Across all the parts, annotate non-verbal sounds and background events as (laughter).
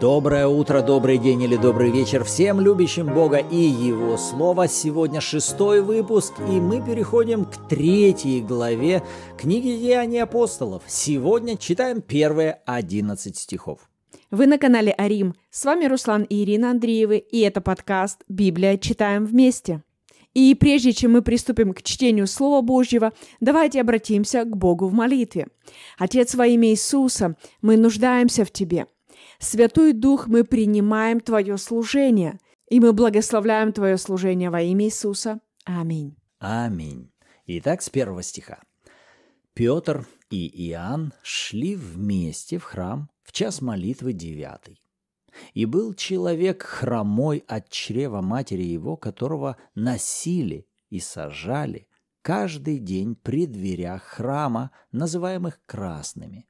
Доброе утро, добрый день или добрый вечер всем любящим Бога и Его Слово. Сегодня шестой выпуск, и мы переходим к третьей главе книги Деяний апостолов. Сегодня читаем первые 11 стихов. Вы на канале Арим. С вами Руслан и Ирина Андреевы, и это подкаст «Библия. Читаем вместе». И прежде чем мы приступим к чтению Слова Божьего, давайте обратимся к Богу в молитве. Отец во имя Иисуса, мы нуждаемся в Тебе – Святой Дух, мы принимаем Твое служение, и мы благословляем Твое служение во имя Иисуса. Аминь. Аминь. Итак, с первого стиха. Петр и Иоанн шли вместе в храм в час молитвы девятый. И был человек хромой от чрева матери его, которого носили и сажали каждый день при дверях храма, называемых красными,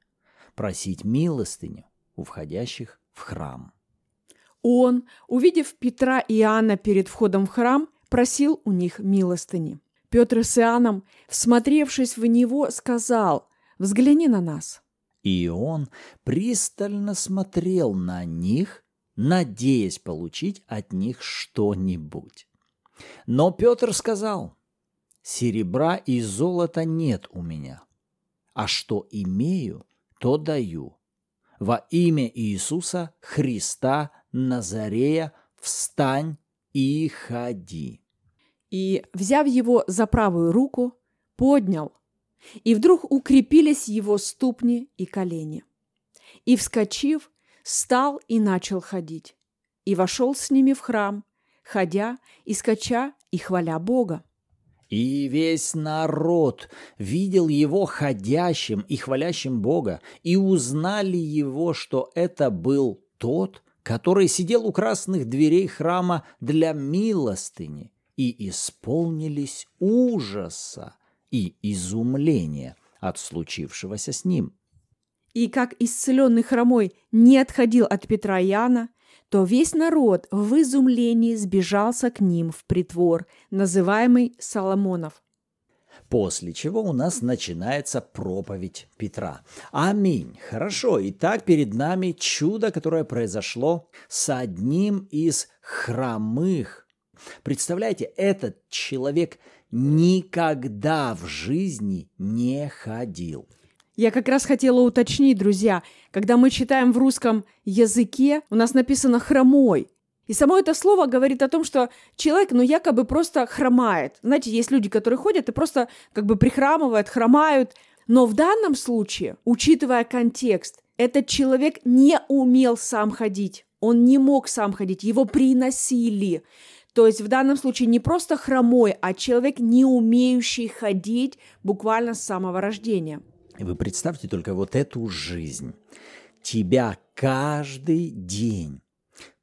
просить милостыню у входящих в храм. Он, увидев Петра и Иоанна перед входом в храм, просил у них милостыни. Петр с Иоанном, всмотревшись в него, сказал «Взгляни на нас». И он пристально смотрел на них, надеясь получить от них что-нибудь. Но Петр сказал «Серебра и золота нет у меня, а что имею, то даю во имя Иисуса Христа Назарея, встань и ходи». И, взяв его за правую руку, поднял, и вдруг укрепились его ступни и колени. И, вскочив, стал и начал ходить, и вошел с ними в храм, ходя, и скача, и хваля Бога. И весь народ видел его ходящим и хвалящим Бога, и узнали его, что это был тот, который сидел у красных дверей храма для милостыни, и исполнились ужаса и изумления от случившегося с ним. И как исцеленный хромой не отходил от Петра и то весь народ в изумлении сбежался к ним в притвор, называемый Соломонов. После чего у нас начинается проповедь Петра. Аминь. Хорошо, итак, перед нами чудо, которое произошло с одним из хромых. Представляете, этот человек никогда в жизни не ходил. Я как раз хотела уточнить, друзья, когда мы читаем в русском языке, у нас написано «хромой». И само это слово говорит о том, что человек, ну, якобы просто хромает. Знаете, есть люди, которые ходят и просто как бы прихрамывают, хромают. Но в данном случае, учитывая контекст, этот человек не умел сам ходить. Он не мог сам ходить, его приносили. То есть в данном случае не просто хромой, а человек, не умеющий ходить буквально с самого рождения вы представьте только вот эту жизнь. Тебя каждый день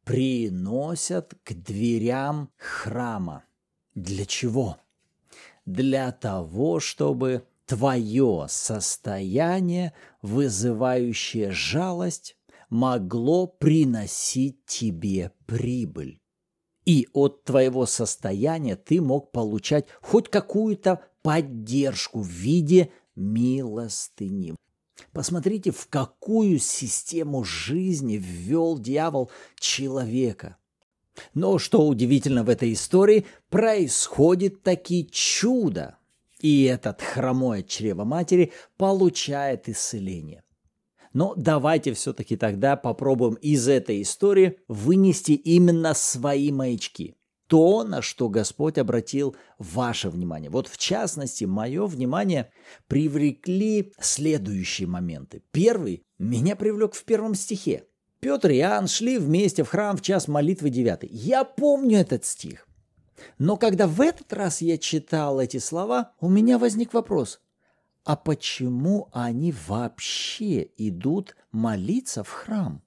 приносят к дверям храма. Для чего? Для того, чтобы твое состояние, вызывающее жалость, могло приносить тебе прибыль. И от твоего состояния ты мог получать хоть какую-то поддержку в виде милостыни. Посмотрите, в какую систему жизни ввел дьявол человека. Но, что удивительно в этой истории, происходит таки чудо. И этот хромое чрево матери получает исцеление. Но давайте все-таки тогда попробуем из этой истории вынести именно свои маячки то, на что Господь обратил ваше внимание. Вот в частности, мое внимание привлекли следующие моменты. Первый меня привлек в первом стихе. Петр и Иоанн шли вместе в храм в час молитвы 9. Я помню этот стих. Но когда в этот раз я читал эти слова, у меня возник вопрос. А почему они вообще идут молиться в храм?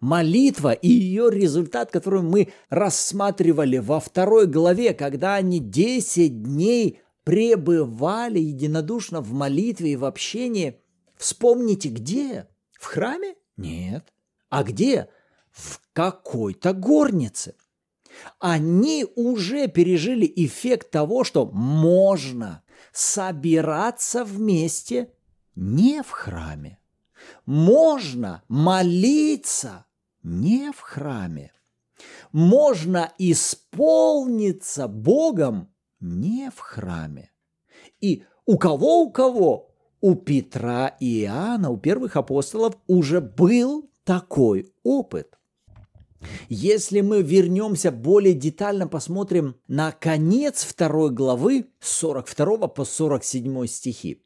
Молитва и ее результат, который мы рассматривали во второй главе, когда они 10 дней пребывали единодушно в молитве и в общении. Вспомните, где? В храме? Нет. А где? В какой-то горнице. Они уже пережили эффект того, что можно собираться вместе не в храме. Можно молиться не в храме. Можно исполниться Богом не в храме. И у кого у кого? У Петра и Иоанна, у первых апостолов уже был такой опыт. Если мы вернемся более детально, посмотрим на конец второй главы 42 по 47 стихи.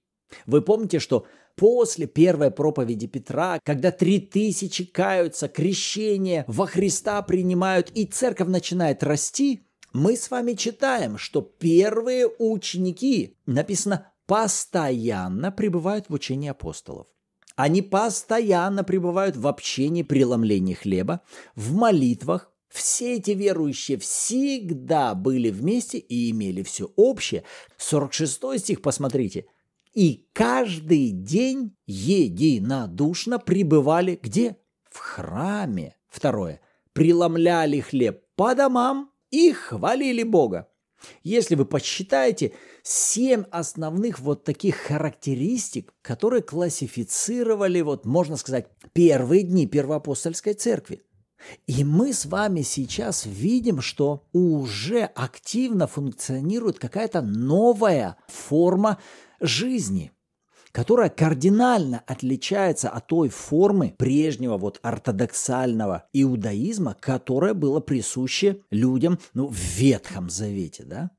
Вы помните, что после первой проповеди Петра, когда три тысячи каются, крещение во Христа принимают и церковь начинает расти, мы с вами читаем, что первые ученики, написано, постоянно пребывают в учении апостолов. Они постоянно пребывают в общении преломлении хлеба, в молитвах, все эти верующие всегда были вместе и имели все общее. 46 стих, посмотрите и каждый день единодушно пребывали где? В храме. Второе. Преломляли хлеб по домам и хвалили Бога. Если вы посчитаете семь основных вот таких характеристик, которые классифицировали, вот можно сказать, первые дни первоапостольской церкви. И мы с вами сейчас видим, что уже активно функционирует какая-то новая форма жизни, которая кардинально отличается от той формы прежнего вот ортодоксального иудаизма, которое было присуще людям ну, в Ветхом Завете, да?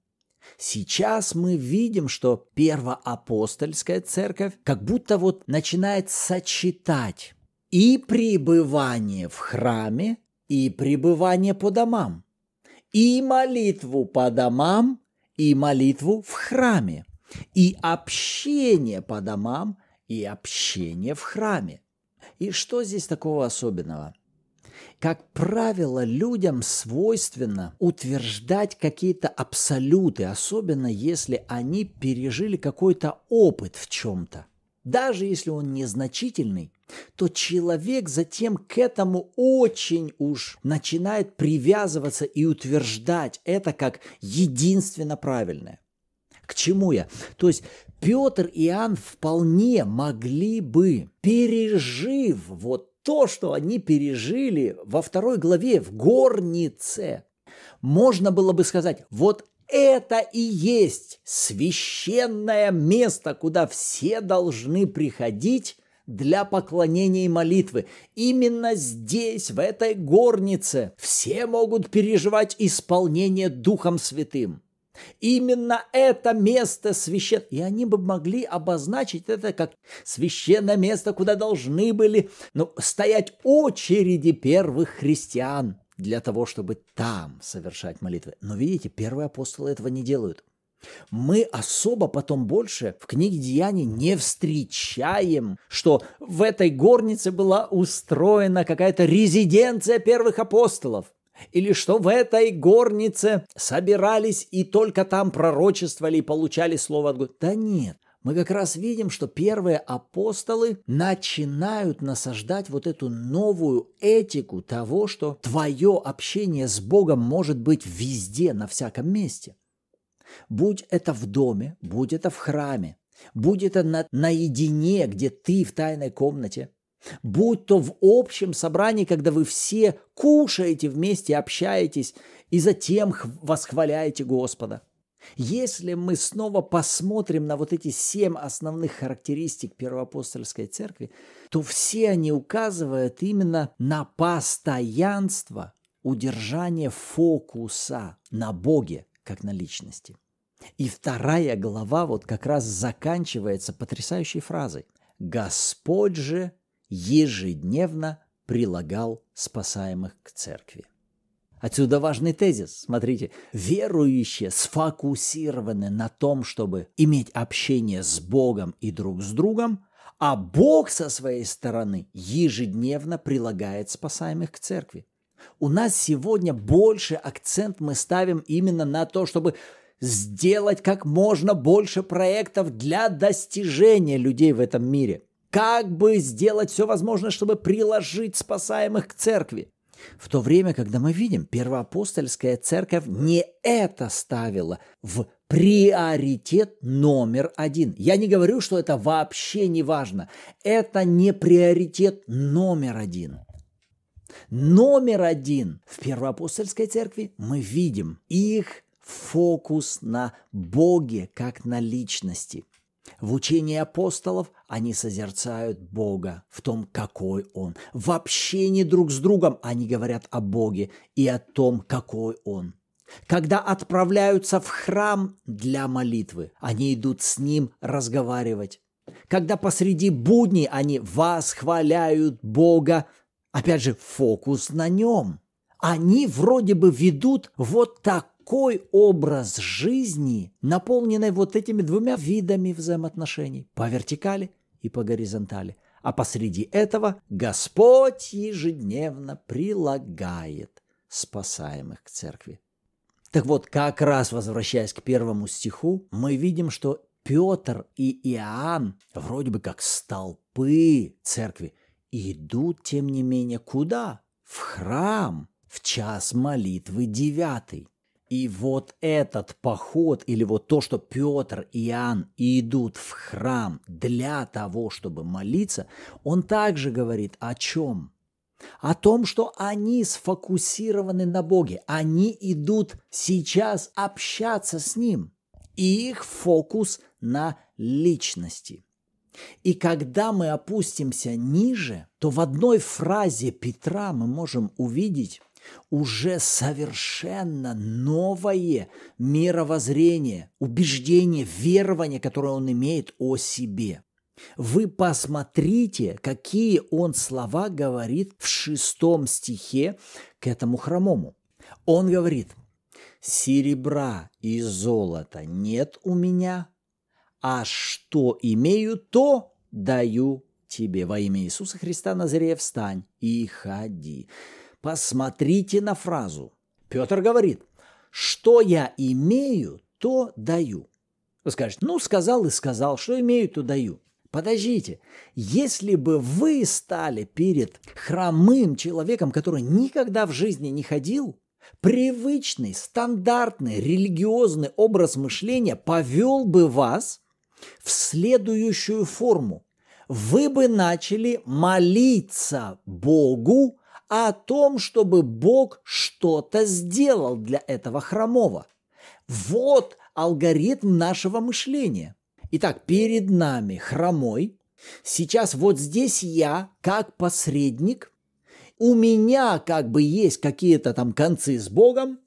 Сейчас мы видим, что первоапостольская церковь как будто вот начинает сочетать и пребывание в храме, и пребывание по домам, и молитву по домам, и молитву в храме и общение по домам, и общение в храме. И что здесь такого особенного? Как правило, людям свойственно утверждать какие-то абсолюты, особенно если они пережили какой-то опыт в чем-то. Даже если он незначительный, то человек затем к этому очень уж начинает привязываться и утверждать это как единственно правильное. К чему я? То есть Петр и Иоанн вполне могли бы, пережив вот то, что они пережили во второй главе в горнице, можно было бы сказать, вот это и есть священное место, куда все должны приходить для поклонения и молитвы. Именно здесь, в этой горнице, все могут переживать исполнение Духом Святым. Именно это место священное. И они бы могли обозначить это как священное место, куда должны были ну, стоять очереди первых христиан для того, чтобы там совершать молитвы. Но видите, первые апостолы этого не делают. Мы особо потом больше в книге Деяний не встречаем, что в этой горнице была устроена какая-то резиденция первых апостолов или что в этой горнице собирались и только там пророчествовали и получали слово от Господа. Да нет, мы как раз видим, что первые апостолы начинают насаждать вот эту новую этику того, что твое общение с Богом может быть везде, на всяком месте. Будь это в доме, будь это в храме, будь это на, наедине, где ты в тайной комнате, будь то в общем собрании, когда вы все кушаете вместе, общаетесь и затем восхваляете Господа. Если мы снова посмотрим на вот эти семь основных характеристик первоапостольской церкви, то все они указывают именно на постоянство, удержание фокуса на Боге, как на личности. И вторая глава вот как раз заканчивается потрясающей фразой. Господь же ежедневно прилагал спасаемых к церкви. Отсюда важный тезис. Смотрите, верующие сфокусированы на том, чтобы иметь общение с Богом и друг с другом, а Бог со своей стороны ежедневно прилагает спасаемых к церкви. У нас сегодня больше акцент мы ставим именно на то, чтобы сделать как можно больше проектов для достижения людей в этом мире – как бы сделать все возможное, чтобы приложить спасаемых к церкви. В то время, когда мы видим, первоапостольская церковь не это ставила в приоритет номер один. Я не говорю, что это вообще не важно. Это не приоритет номер один. Номер один в первоапостольской церкви мы видим их фокус на Боге как на личности – в учении апостолов они созерцают Бога в том, какой Он. В общении друг с другом они говорят о Боге и о том, какой Он. Когда отправляются в храм для молитвы, они идут с Ним разговаривать. Когда посреди будней они восхваляют Бога, опять же, фокус на Нем. Они вроде бы ведут вот так такой образ жизни, наполненный вот этими двумя видами взаимоотношений по вертикали и по горизонтали. А посреди этого Господь ежедневно прилагает спасаемых к церкви. Так вот, как раз возвращаясь к первому стиху, мы видим, что Петр и Иоанн вроде бы как столпы церкви идут, тем не менее, куда? В храм, в час молитвы девятый. И вот этот поход или вот то, что Петр и Иоанн идут в храм для того, чтобы молиться, он также говорит о чем? О том, что они сфокусированы на Боге. Они идут сейчас общаться с Ним. И их фокус на личности. И когда мы опустимся ниже, то в одной фразе Петра мы можем увидеть уже совершенно новое мировоззрение, убеждение, верование, которое он имеет о себе. Вы посмотрите, какие он слова говорит в шестом стихе к этому хромому. Он говорит, «Серебра и золота нет у меня, а что имею, то даю тебе. Во имя Иисуса Христа Назарея встань и ходи». Посмотрите на фразу. Петр говорит, что я имею, то даю. Вы скажете, ну, сказал и сказал, что имею, то даю. Подождите, если бы вы стали перед хромым человеком, который никогда в жизни не ходил, привычный, стандартный, религиозный образ мышления повел бы вас в следующую форму. Вы бы начали молиться Богу а о том, чтобы Бог что-то сделал для этого хромого. Вот алгоритм нашего мышления. Итак, перед нами хромой. Сейчас вот здесь я, как посредник. У меня как бы есть какие-то там концы с Богом,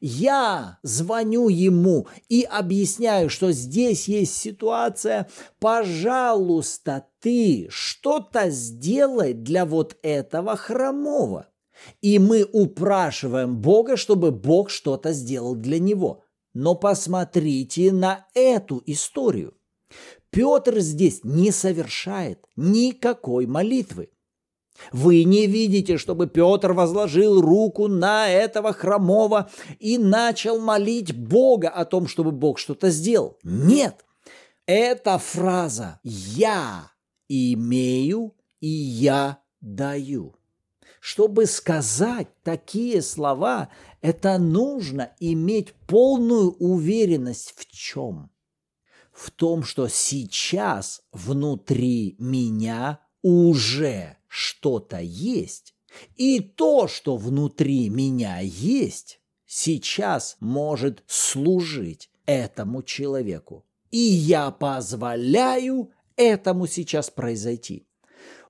я звоню ему и объясняю, что здесь есть ситуация. Пожалуйста, ты что-то сделай для вот этого хромого. И мы упрашиваем Бога, чтобы Бог что-то сделал для него. Но посмотрите на эту историю. Петр здесь не совершает никакой молитвы. Вы не видите, чтобы Петр возложил руку на этого хромого и начал молить Бога о том, чтобы Бог что-то сделал. Нет. Эта фраза «я имею и я даю». Чтобы сказать такие слова, это нужно иметь полную уверенность в чем? В том, что сейчас внутри меня уже что-то есть, и то, что внутри меня есть, сейчас может служить этому человеку. И я позволяю этому сейчас произойти.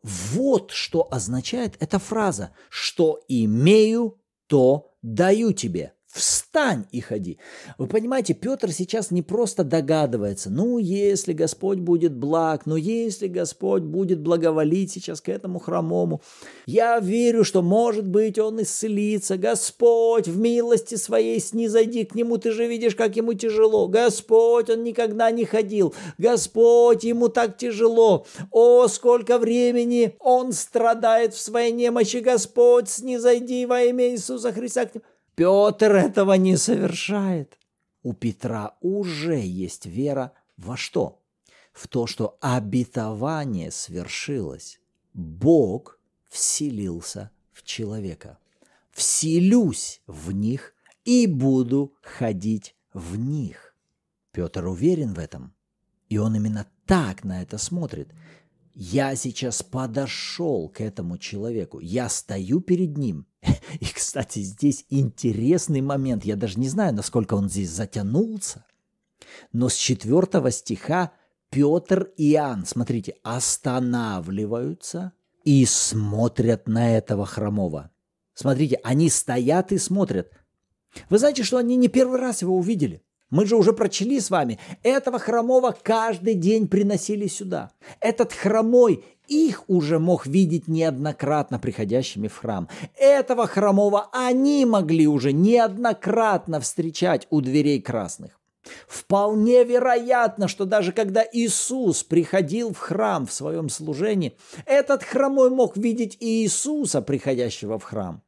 Вот что означает эта фраза, что имею, то даю тебе. Встань и ходи. Вы понимаете, Петр сейчас не просто догадывается, ну, если Господь будет благ, ну, если Господь будет благоволить сейчас к этому хромому, я верю, что, может быть, он исцелится. Господь, в милости своей снизойди к нему, ты же видишь, как ему тяжело. Господь, он никогда не ходил. Господь, ему так тяжело. О, сколько времени он страдает в своей немощи. Господь, снизойди во имя Иисуса Христа к нему. Петр этого не совершает. У Петра уже есть вера во что? В то, что обетование свершилось. Бог вселился в человека. Вселюсь в них и буду ходить в них. Петр уверен в этом. И он именно так на это смотрит. Я сейчас подошел к этому человеку. Я стою перед ним. (laughs) И, кстати, здесь интересный момент. Я даже не знаю, насколько он здесь затянулся. Но с четвертого стиха Петр и Иоанн, смотрите, останавливаются и смотрят на этого хромого. Смотрите, они стоят и смотрят. Вы знаете, что они не первый раз его увидели. Мы же уже прочли с вами, этого хромого каждый день приносили сюда. Этот хромой их уже мог видеть неоднократно приходящими в храм. Этого хромого они могли уже неоднократно встречать у дверей красных. Вполне вероятно, что даже когда Иисус приходил в храм в своем служении, этот хромой мог видеть и Иисуса, приходящего в храм.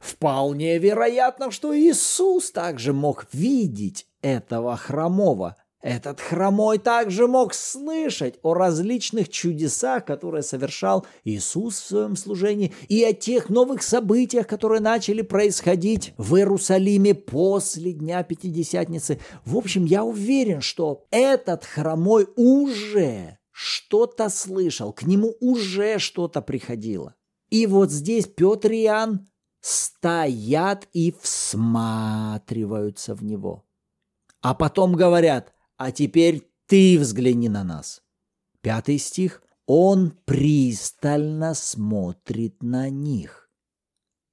Вполне вероятно, что Иисус также мог видеть этого хромого. Этот хромой также мог слышать о различных чудесах, которые совершал Иисус в своем служении, и о тех новых событиях, которые начали происходить в Иерусалиме после Дня Пятидесятницы. В общем, я уверен, что этот хромой уже что-то слышал, к нему уже что-то приходило. И вот здесь Петр и Иоанн стоят и всматриваются в него. А потом говорят, а теперь ты взгляни на нас. Пятый стих. Он пристально смотрит на них.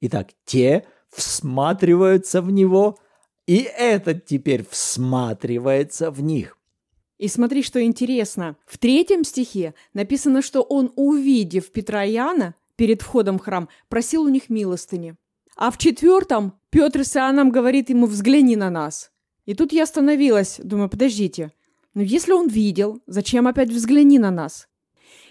Итак, те всматриваются в него, и этот теперь всматривается в них. И смотри, что интересно. В третьем стихе написано, что он, увидев Петра Яна, перед входом в храм, просил у них милостыни. А в четвертом Петр с Иоанном говорит ему «взгляни на нас». И тут я остановилась, думаю, подождите, но если он видел, зачем опять «взгляни на нас»?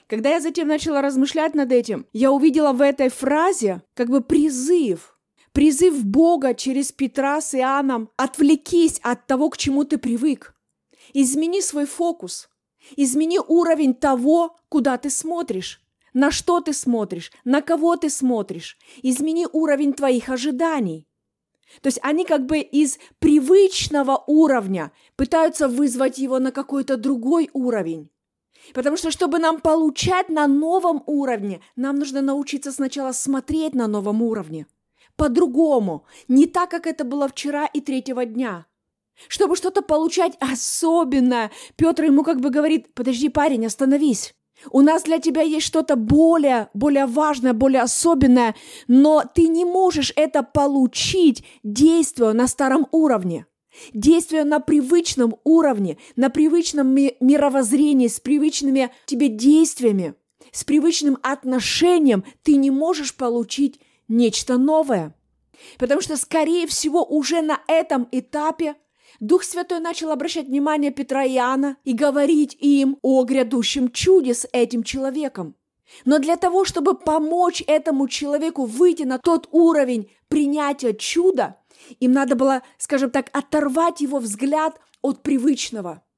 Когда я затем начала размышлять над этим, я увидела в этой фразе как бы призыв. Призыв Бога через Петра с Иоанном «отвлекись от того, к чему ты привык». Измени свой фокус. Измени уровень того, куда ты смотришь. На что ты смотришь? На кого ты смотришь? Измени уровень твоих ожиданий. То есть они как бы из привычного уровня пытаются вызвать его на какой-то другой уровень. Потому что, чтобы нам получать на новом уровне, нам нужно научиться сначала смотреть на новом уровне. По-другому, не так, как это было вчера и третьего дня. Чтобы что-то получать особенное, Петр ему как бы говорит, подожди, парень, остановись. У нас для тебя есть что-то более, более важное, более особенное, но ты не можешь это получить, действуя на старом уровне, действуя на привычном уровне, на привычном ми- мировоззрении, с привычными тебе действиями, с привычным отношением ты не можешь получить нечто новое. Потому что, скорее всего, уже на этом этапе – Дух Святой начал обращать внимание Петра и Иоанна и говорить им о грядущем чуде с этим человеком. Но для того, чтобы помочь этому человеку выйти на тот уровень принятия чуда, им надо было, скажем так, оторвать его взгляд от привычного –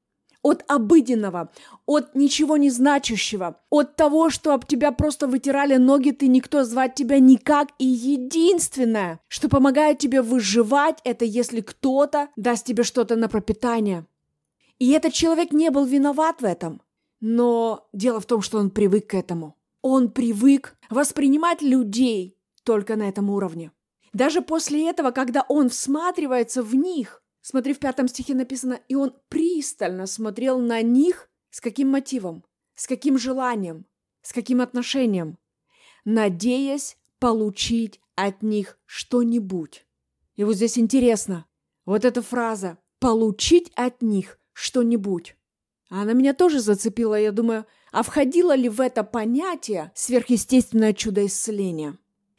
от обыденного, от ничего не значащего, от того, что об тебя просто вытирали ноги, ты никто звать тебя никак. И единственное, что помогает тебе выживать, это если кто-то даст тебе что-то на пропитание. И этот человек не был виноват в этом. Но дело в том, что он привык к этому. Он привык воспринимать людей только на этом уровне. Даже после этого, когда он всматривается в них, Смотри, в пятом стихе написано, и он пристально смотрел на них с каким мотивом, с каким желанием, с каким отношением, надеясь получить от них что-нибудь. И вот здесь интересно, вот эта фраза «получить от них что-нибудь». Она меня тоже зацепила, я думаю, а входило ли в это понятие сверхъестественное чудо исцеления?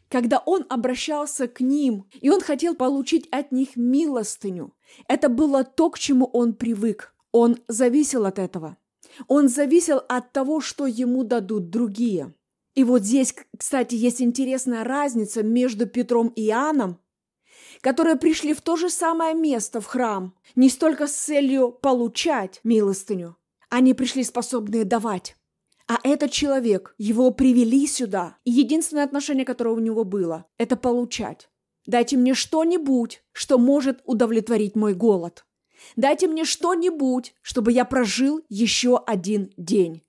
Когда он обращался к ним, и он хотел получить от них милостыню, это было то, к чему он привык. Он зависел от этого. Он зависел от того, что ему дадут другие. И вот здесь, кстати, есть интересная разница между Петром и Иоанном, которые пришли в то же самое место, в храм, не столько с целью получать милостыню. Они пришли способные давать. А этот человек, его привели сюда, и единственное отношение, которое у него было, это получать. Дайте мне что-нибудь, что может удовлетворить мой голод. Дайте мне что-нибудь, чтобы я прожил еще один день.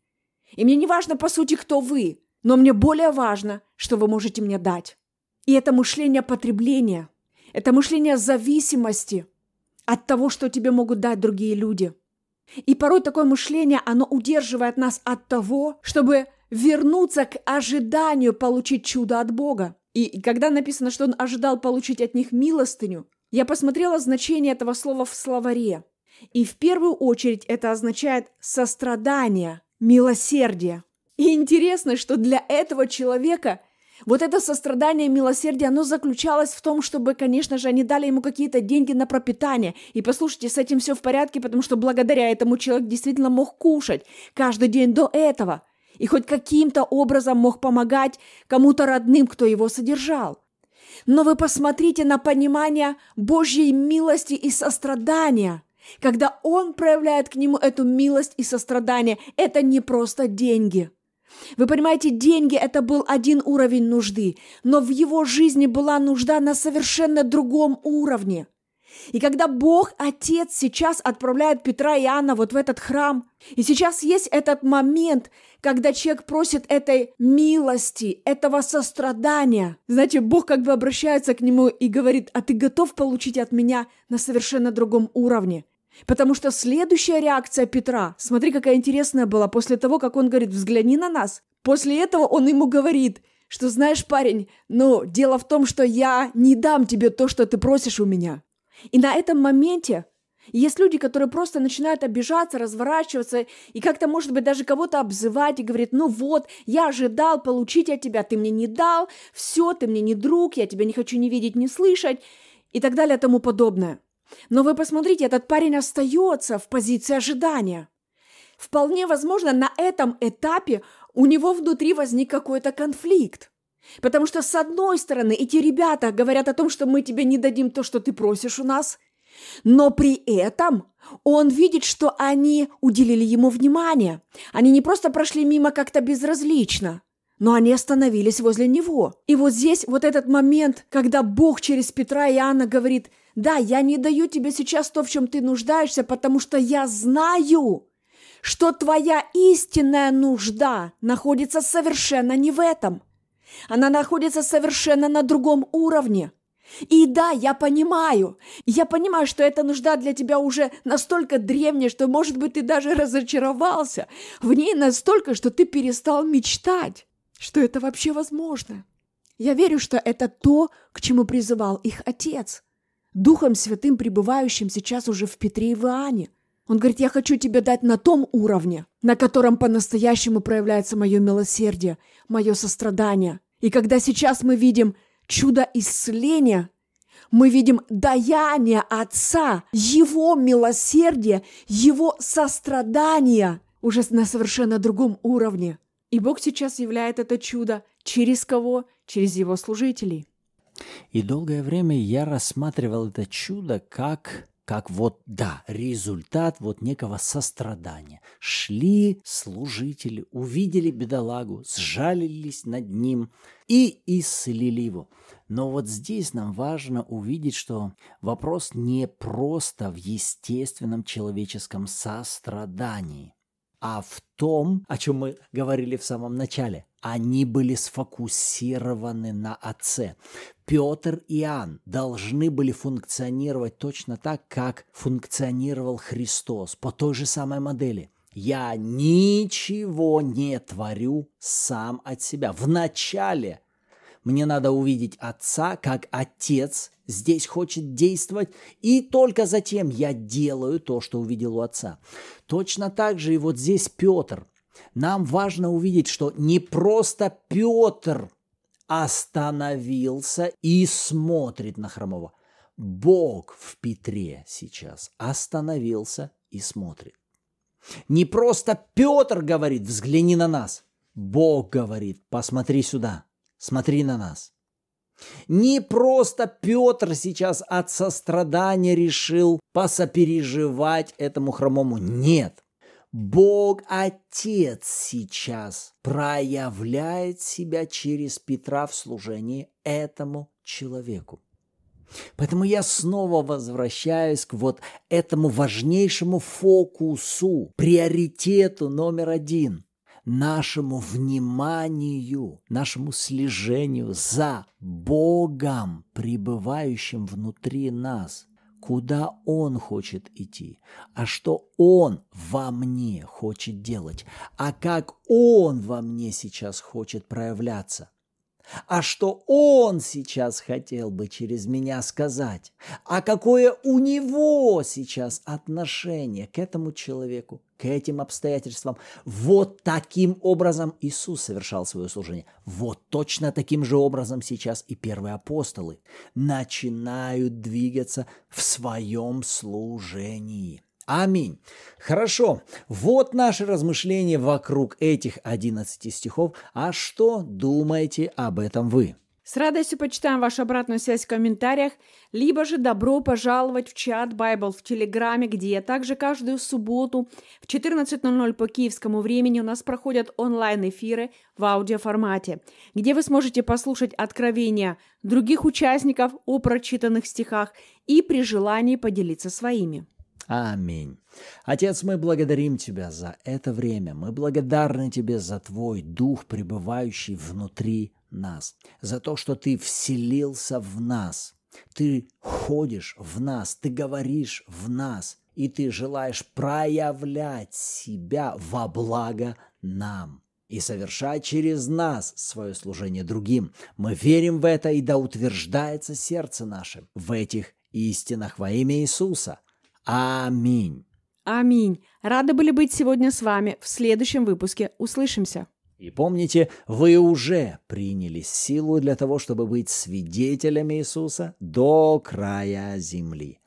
И мне не важно, по сути, кто вы, но мне более важно, что вы можете мне дать. И это мышление потребления, это мышление зависимости от того, что тебе могут дать другие люди. И порой такое мышление, оно удерживает нас от того, чтобы вернуться к ожиданию получить чудо от Бога. И когда написано, что он ожидал получить от них милостыню, я посмотрела значение этого слова в словаре. И в первую очередь это означает сострадание, милосердие. И интересно, что для этого человека вот это сострадание, милосердие, оно заключалось в том, чтобы, конечно же, они дали ему какие-то деньги на пропитание. И послушайте, с этим все в порядке, потому что благодаря этому человек действительно мог кушать каждый день до этого – и хоть каким-то образом мог помогать кому-то родным, кто его содержал. Но вы посмотрите на понимание Божьей милости и сострадания. Когда он проявляет к нему эту милость и сострадание, это не просто деньги. Вы понимаете, деньги – это был один уровень нужды, но в его жизни была нужда на совершенно другом уровне – и когда Бог Отец сейчас отправляет Петра и Иоанна вот в этот храм, и сейчас есть этот момент, когда человек просит этой милости, этого сострадания, знаете, Бог как бы обращается к нему и говорит, а ты готов получить от меня на совершенно другом уровне? Потому что следующая реакция Петра, смотри, какая интересная была, после того, как он говорит, взгляни на нас, после этого он ему говорит, что знаешь, парень, ну, дело в том, что я не дам тебе то, что ты просишь у меня. И на этом моменте есть люди, которые просто начинают обижаться, разворачиваться и как-то, может быть, даже кого-то обзывать и говорит, ну вот, я ожидал получить от тебя, ты мне не дал, все, ты мне не друг, я тебя не хочу ни видеть, ни слышать и так далее и тому подобное. Но вы посмотрите, этот парень остается в позиции ожидания. Вполне возможно, на этом этапе у него внутри возник какой-то конфликт. Потому что, с одной стороны, эти ребята говорят о том, что мы тебе не дадим то, что ты просишь у нас, но при этом он видит, что они уделили ему внимание. Они не просто прошли мимо как-то безразлично, но они остановились возле него. И вот здесь вот этот момент, когда Бог через Петра и Иоанна говорит, да, я не даю тебе сейчас то, в чем ты нуждаешься, потому что я знаю, что твоя истинная нужда находится совершенно не в этом. Она находится совершенно на другом уровне – и да, я понимаю, я понимаю, что эта нужда для тебя уже настолько древняя, что, может быть, ты даже разочаровался в ней настолько, что ты перестал мечтать, что это вообще возможно. Я верю, что это то, к чему призывал их отец, Духом Святым, пребывающим сейчас уже в Петре и в Иоанне. Он говорит, я хочу тебе дать на том уровне, на котором по-настоящему проявляется мое милосердие, мое сострадание. И когда сейчас мы видим чудо исцеления, мы видим даяние Отца, Его милосердие, Его сострадание уже на совершенно другом уровне. И Бог сейчас являет это чудо через кого? Через Его служителей. И долгое время я рассматривал это чудо как как вот, да, результат вот некого сострадания. Шли служители, увидели бедолагу, сжалились над ним и исцелили его. Но вот здесь нам важно увидеть, что вопрос не просто в естественном человеческом сострадании – а в том, о чем мы говорили в самом начале. Они были сфокусированы на отце. Петр и Иоанн должны были функционировать точно так, как функционировал Христос, по той же самой модели. Я ничего не творю сам от себя. Вначале мне надо увидеть отца, как отец здесь хочет действовать, и только затем я делаю то, что увидел у отца. Точно так же и вот здесь Петр. Нам важно увидеть, что не просто Петр остановился и смотрит на хромого, Бог в Петре сейчас остановился и смотрит. Не просто Петр говорит, взгляни на нас. Бог говорит, посмотри сюда смотри на нас. Не просто Петр сейчас от сострадания решил посопереживать этому хромому. Нет. Бог Отец сейчас проявляет себя через Петра в служении этому человеку. Поэтому я снова возвращаюсь к вот этому важнейшему фокусу, приоритету номер один – нашему вниманию, нашему слежению за Богом, пребывающим внутри нас, куда Он хочет идти, а что Он во мне хочет делать, а как Он во мне сейчас хочет проявляться а что он сейчас хотел бы через меня сказать, а какое у него сейчас отношение к этому человеку, к этим обстоятельствам. Вот таким образом Иисус совершал свое служение. Вот точно таким же образом сейчас и первые апостолы начинают двигаться в своем служении. Аминь. Хорошо, вот наше размышление вокруг этих 11 стихов. А что думаете об этом вы? С радостью почитаем вашу обратную связь в комментариях, либо же добро пожаловать в чат Bible в Телеграме, где также каждую субботу в 14.00 по киевскому времени у нас проходят онлайн-эфиры в аудиоформате, где вы сможете послушать откровения других участников о прочитанных стихах и при желании поделиться своими. Аминь. Отец, мы благодарим Тебя за это время. Мы благодарны Тебе за Твой Дух, пребывающий внутри нас, за то, что Ты вселился в нас. Ты ходишь в нас, Ты говоришь в нас, и Ты желаешь проявлять себя во благо нам и совершать через нас свое служение другим. Мы верим в это, и да утверждается сердце наше в этих истинах во имя Иисуса. Аминь. Аминь. Рады были быть сегодня с вами. В следующем выпуске услышимся. И помните, вы уже приняли силу для того, чтобы быть свидетелями Иисуса до края земли.